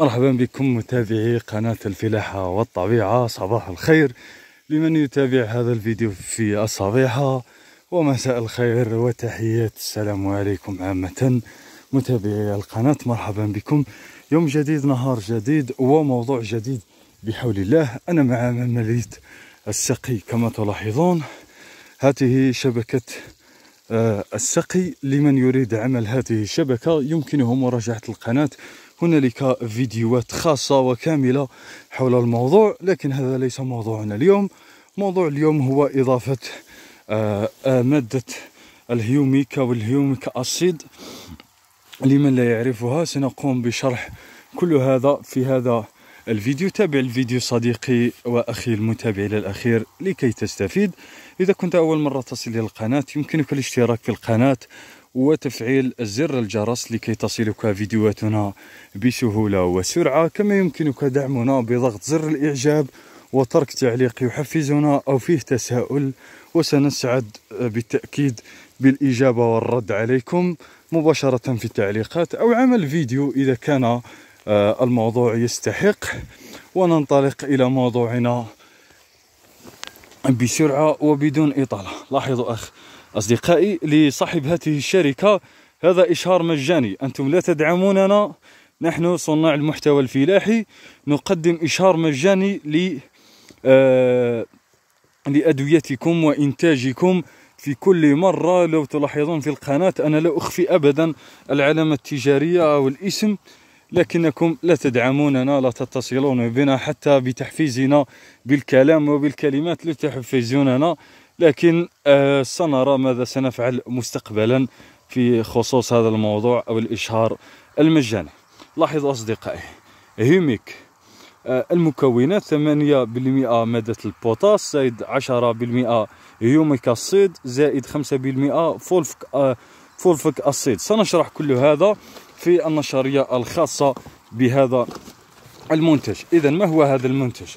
مرحبا بكم متابعي قناة الفلاحة والطبيعة صباح الخير لمن يتابع هذا الفيديو في الصبيحة ومساء الخير وتحيات السلام عليكم عامة متابعي القناة مرحبا بكم يوم جديد نهار جديد وموضوع جديد بحول الله أنا مع عملية السقي كما تلاحظون هذه شبكة آه، السقي لمن يريد عمل هذه الشبكة يمكنه مراجعة القناة هنالك فيديوهات خاصة وكاملة حول الموضوع لكن هذا ليس موضوعنا اليوم موضوع اليوم هو إضافة آه، آه، مادة الهيوميكا والهيوميكا أسيد لمن لا يعرفها سنقوم بشرح كل هذا في هذا الفيديو تابع الفيديو صديقي وأخي المتابع للأخير الأخير لكي تستفيد إذا كنت أول مرة تصل إلى القناة يمكنك الاشتراك في القناة وتفعيل زر الجرس لكي تصلك فيديوهاتنا بسهولة وسرعة كما يمكنك دعمنا بضغط زر الإعجاب وترك تعليق يحفزنا أو فيه تساؤل وسنسعد بالتأكيد بالإجابة والرد عليكم مباشرة في التعليقات أو عمل فيديو إذا كان آه، الموضوع يستحق وننطلق إلى موضوعنا بسرعة وبدون إطالة لاحظوا أخ أصدقائي لصاحب هذه الشركة هذا إشهار مجاني أنتم لا تدعموننا نحن صناع المحتوى الفلاحي نقدم إشهار مجاني ل آه، لأدويتكم وإنتاجكم في كل مرة لو تلاحظون في القناة أنا لا أخفي أبدا العلامة التجارية أو الاسم لكنكم لا تدعموننا لا تتصلون بنا حتى بتحفيزنا بالكلام وبالكلمات لا تحفزوننا لكن آه، سنرى ماذا سنفعل مستقبلا في خصوص هذا الموضوع أو الإشهار المجاني لاحظوا أصدقائي هيميك آه، المكونات 8% مادة البوتاس زائد 10% هيوميك أسيد زائد 5% فولفك آه، فولفك أسيد سنشرح كل هذا في النشرية الخاصة بهذا المنتج إذا ما هو هذا المنتج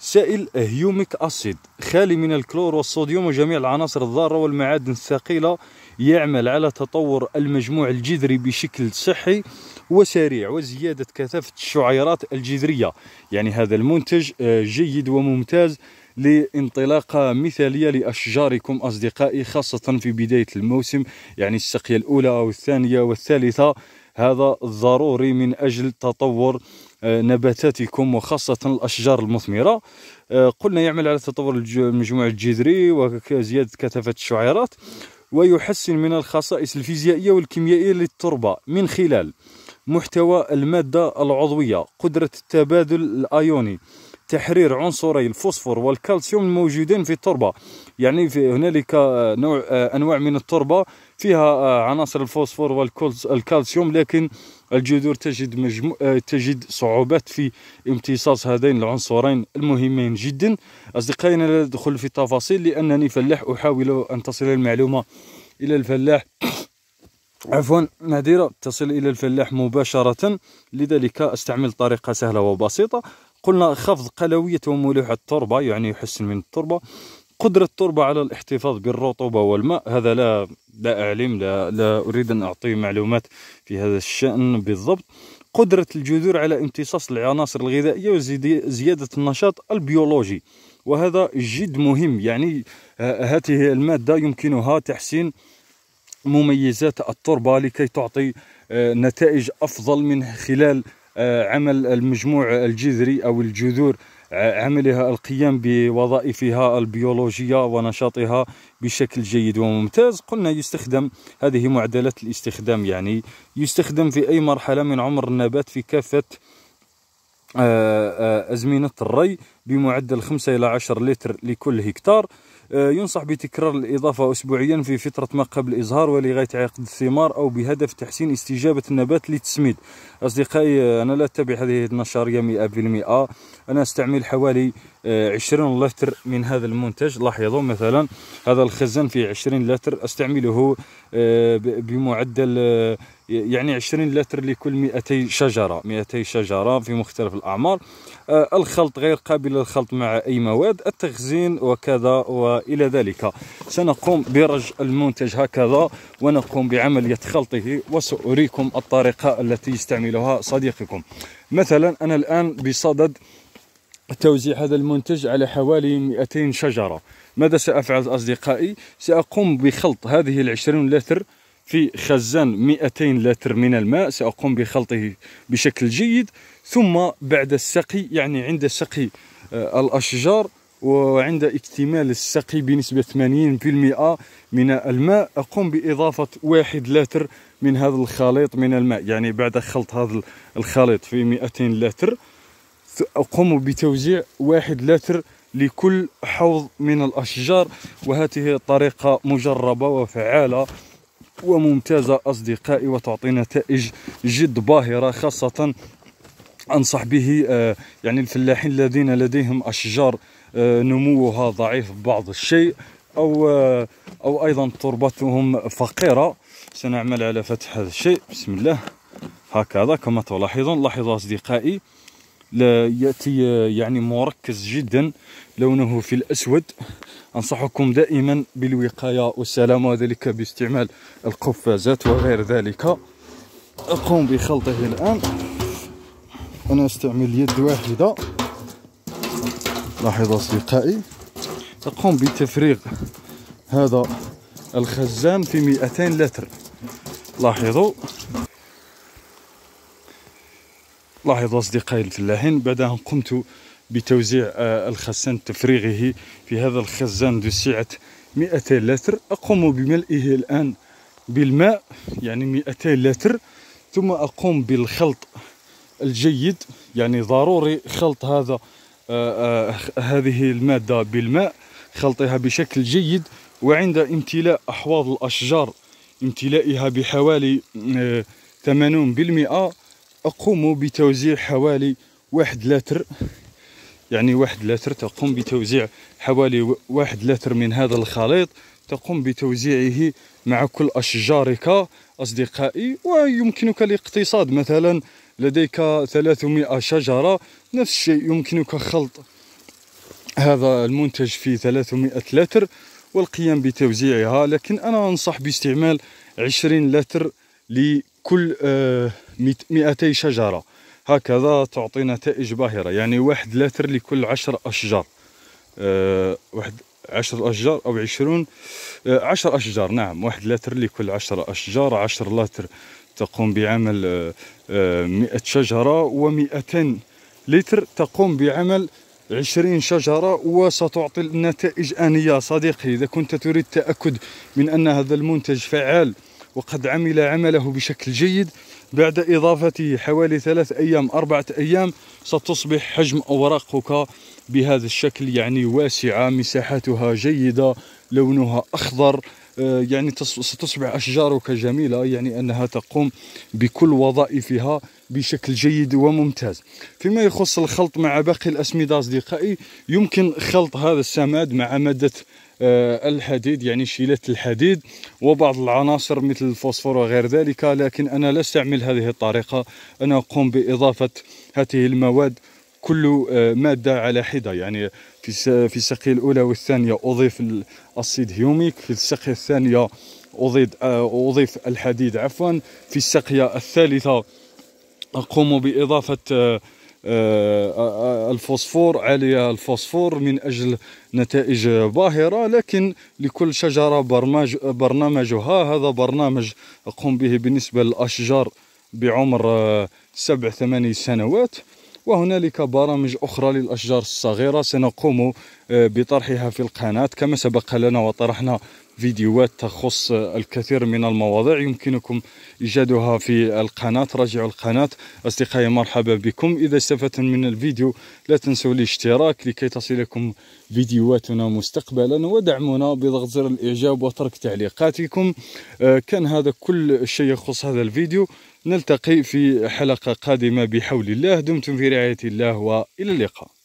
سائل هيوميك أسيد خالي من الكلور والصوديوم وجميع العناصر الضارة والمعادن الثقيلة يعمل على تطور المجموع الجذري بشكل صحي وسريع وزيادة كثافة الشعيرات الجذرية يعني هذا المنتج آه، جيد وممتاز لانطلاقة مثالية لأشجاركم أصدقائي خاصة في بداية الموسم يعني السقية الأولى أو الثانية والثالثة هذا ضروري من أجل تطور آه، نباتاتكم وخاصة الأشجار المثمرة آه، قلنا يعمل على تطور المجموع الجذري وزيادة كثافة الشعيرات ويحسن من الخصائص الفيزيائية والكيميائية للتربة من خلال محتوى المادة العضوية قدرة التبادل الأيوني تحرير عنصري الفوسفور والكالسيوم الموجودين في التربة يعني في هنالك آه، نوع أنواع من التربة فيها آه، عناصر الفوسفور والكالسيوم لكن الجذور تجد مجمو... آه، تجد صعوبات في امتصاص هذين العنصرين المهمين جدا اصدقائنا لا ادخل في التفاصيل لانني فلاح احاول ان تصل المعلومه الى الفلاح عفوا نادرة تصل إلى الفلاح مباشرة لذلك استعمل طريقة سهلة وبسيطة قلنا خفض قلوية وملوحة التربة يعني يحسن من التربة قدرة التربة على الاحتفاظ بالرطوبة والماء هذا لا لا أعلم لا, لا أريد أن أعطي معلومات في هذا الشأن بالضبط قدرة الجذور على امتصاص العناصر الغذائية وزيادة النشاط البيولوجي وهذا جد مهم يعني آه، هذه المادة يمكنها تحسين مميزات التربة لكي تعطي آه، نتائج أفضل من خلال آه، عمل المجموع الجذري أو الجذور عملها القيام بوظائفها البيولوجية ونشاطها بشكل جيد وممتاز قلنا يستخدم هذه معدلة الاستخدام يعني يستخدم في أي مرحلة من عمر النبات في كافة آه، آه، أزمنة الري بمعدل 5 إلى 10 لتر لكل هكتار آه، ينصح بتكرار الإضافة أسبوعيا في فترة ما قبل الإزهار ولغاية عقد الثمار أو بهدف تحسين استجابة النبات للتسميد أصدقائي آه، أنا لا أتبع هذه النشرية 100% أنا أستعمل حوالي 20 لتر من هذا المنتج لاحظوا مثلا هذا الخزان في 20 لتر استعمله آه، بمعدل آه، يعني 20 لتر لكل 200 شجره 200 شجره في مختلف الاعمار آه، الخلط غير قابل للخلط مع اي مواد التخزين وكذا والى ذلك سنقوم برج المنتج هكذا ونقوم بعمليه خلطه وساريكم الطريقه التي يستعملها صديقكم مثلا انا الان بصدد توزيع هذا المنتج على حوالي 200 شجرة ماذا سأفعل أصدقائي؟ سأقوم بخلط هذه العشرين لتر في خزان 200 لتر من الماء سأقوم بخلطه بشكل جيد ثم بعد السقي يعني عند سقي آه، الأشجار وعند اكتمال السقي بنسبة 80% من الماء أقوم بإضافة واحد لتر من هذا الخليط من الماء يعني بعد خلط هذا الخليط في 200 لتر أقوم بتوزيع واحد لتر لكل حوض من الأشجار وهذه طريقة مجربة وفعالة وممتازة أصدقائي وتعطي نتائج جد باهرة خاصة أنصح به آه، يعني الفلاحين الذين لديهم أشجار آه، نموها ضعيف بعض الشيء أو آه، أو أيضا تربتهم فقيرة سنعمل على فتح هذا الشيء بسم الله هكذا كما تلاحظون لاحظوا أصدقائي ياتي يعني مركز جدا لونه في الاسود انصحكم دائما بالوقايه والسلامة وذلك باستعمال القفازات وغير ذلك اقوم بخلطه الان انا استعمل يد واحده لاحظ اصدقائي اقوم بتفريغ هذا الخزان في 200 لتر لاحظوا لاحظوا أصدقائي الفلاحين بعد أن قمت بتوزيع آه، الخزان تفريغه في هذا الخزان ذو سعة 200 لتر أقوم بملئه الآن بالماء يعني 200 لتر ثم أقوم بالخلط الجيد يعني ضروري خلط هذا آه، آه، هذه المادة بالماء خلطها بشكل جيد وعند امتلاء أحواض الأشجار امتلائها بحوالي 80% أقوم بتوزيع حوالي واحد لتر يعني واحد لتر تقوم بتوزيع حوالي واحد لتر من هذا الخليط تقوم بتوزيعه مع كل أشجارك أصدقائي ويمكنك الاقتصاد مثلا لديك 300 شجرة نفس الشيء يمكنك خلط هذا المنتج في 300 لتر والقيام بتوزيعها لكن أنا أنصح باستعمال 20 لتر لي كل آه، مئتي شجرة هكذا تعطي نتائج باهرة يعني واحد لتر لكل عشر أشجار آه، واحد عشر أشجار أو عشرون آه، عشر أشجار نعم واحد لتر لكل عشر أشجار عشر لتر تقوم بعمل مئة شجرة ومئتين لتر تقوم بعمل عشرين شجرة وستعطي النتائج آنية صديقي إذا كنت تريد التأكد من أن هذا المنتج فعال وقد عمل عمله بشكل جيد بعد إضافته حوالي ثلاث أيام أربعة أيام ستصبح حجم أوراقك بهذا الشكل يعني واسعة مساحتها جيدة لونها أخضر آه، يعني ستصبح أشجارك جميلة يعني أنها تقوم بكل وظائفها بشكل جيد وممتاز فيما يخص الخلط مع باقي الأسمدة أصدقائي يمكن خلط هذا السماد مع مادة آه، الحديد يعني شيلات الحديد وبعض العناصر مثل الفوسفور وغير ذلك لكن أنا لا أستعمل هذه الطريقة أنا أقوم بإضافة هذه المواد كل آه، مادة على حدة يعني في السقي الأولى والثانية أضيف الأسيد هيوميك في السقية الثانية آه، أضيف الحديد عفوا في السقية الثالثة أقوم بإضافة آه، آه، الفوسفور عالية الفوسفور من أجل نتائج باهرة لكن لكل شجرة برنامج برنامجها هذا برنامج أقوم به بالنسبة للأشجار بعمر آه، سبع ثماني سنوات وهنالك برامج أخرى للأشجار الصغيرة سنقوم بطرحها في القناة كما سبق لنا وطرحنا فيديوهات تخص الكثير من المواضيع يمكنكم إيجادها في القناة راجعوا القناة أصدقائي مرحبا بكم إذا استفدتم من الفيديو لا تنسوا الاشتراك لكي تصلكم فيديوهاتنا مستقبلا ودعمونا بضغط زر الإعجاب وترك تعليقاتكم آه، كان هذا كل شيء يخص هذا الفيديو نلتقي في حلقة قادمة بحول الله دمتم في رعاية الله وإلى اللقاء